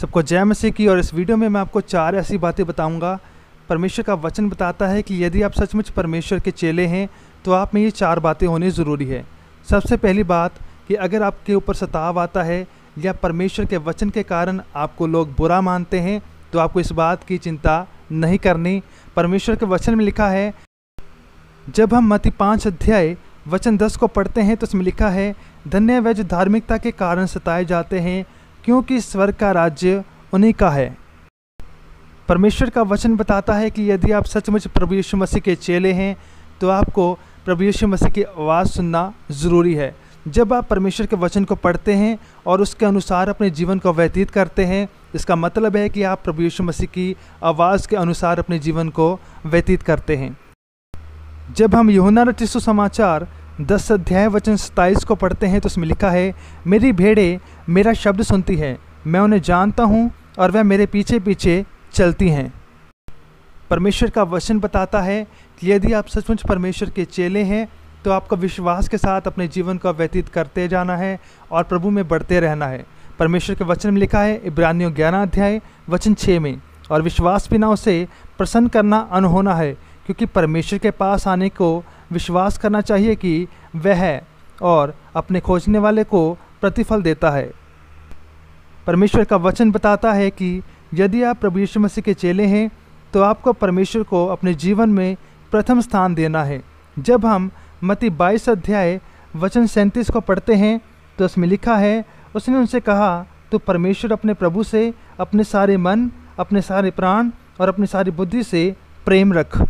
सबको जय मसीह की और इस वीडियो में मैं आपको चार ऐसी बातें बताऊंगा परमेश्वर का वचन बताता है कि यदि आप सचमुच परमेश्वर के चेले हैं तो आप में ये चार बातें होनी ज़रूरी है सबसे पहली बात कि अगर आपके ऊपर सताव आता है या परमेश्वर के वचन के कारण आपको लोग बुरा मानते हैं तो आपको इस बात की चिंता नहीं करनी परमेश्वर के वचन में लिखा है जब हम मति पाँच अध्याय वचन दस को पढ़ते हैं तो उसमें लिखा है धन्य वह जो धार्मिकता के कारण सताए जाते हैं क्योंकि स्वर्ग का राज्य उन्हीं का है परमेश्वर का वचन बताता है कि यदि आप सचमुच प्रभु यीशु मसीह के चेले हैं तो आपको प्रभु यीशु मसीह की आवाज़ सुनना ज़रूरी है जब आप परमेश्वर के वचन को पढ़ते हैं और उसके अनुसार अपने जीवन को व्यतीत करते हैं इसका मतलब है कि आप प्रभु यीशु मसीह की आवाज़ के अनुसार अपने जीवन को व्यतीत करते हैं जब हम यहुना रचित समाचार दस अध्याय वचन सत्ताईस को पढ़ते हैं तो उसमें लिखा है मेरी भेड़े मेरा शब्द सुनती है मैं उन्हें जानता हूँ और वह मेरे पीछे पीछे चलती हैं परमेश्वर का वचन बताता है कि यदि आप सचमुच परमेश्वर के चेले हैं तो आपको विश्वास के साथ अपने जीवन को व्यतीत करते जाना है और प्रभु में बढ़ते रहना है परमेश्वर के वचन में लिखा है इब्रानियों ग्यारह अध्याय वचन छः में और विश्वास बिना उसे प्रसन्न करना अनहोना है क्योंकि परमेश्वर के पास आने को विश्वास करना चाहिए कि वह और अपने खोजने वाले को प्रतिफल देता है परमेश्वर का वचन बताता है कि यदि आप प्रभु यीशु मसीह के चेले हैं तो आपको परमेश्वर को अपने जीवन में प्रथम स्थान देना है जब हम मती बाईस अध्याय वचन सैंतीस को पढ़ते हैं तो उसमें लिखा है उसने उनसे कहा तो परमेश्वर अपने प्रभु से अपने सारे मन अपने सारे प्राण और अपनी सारी बुद्धि से प्रेम रख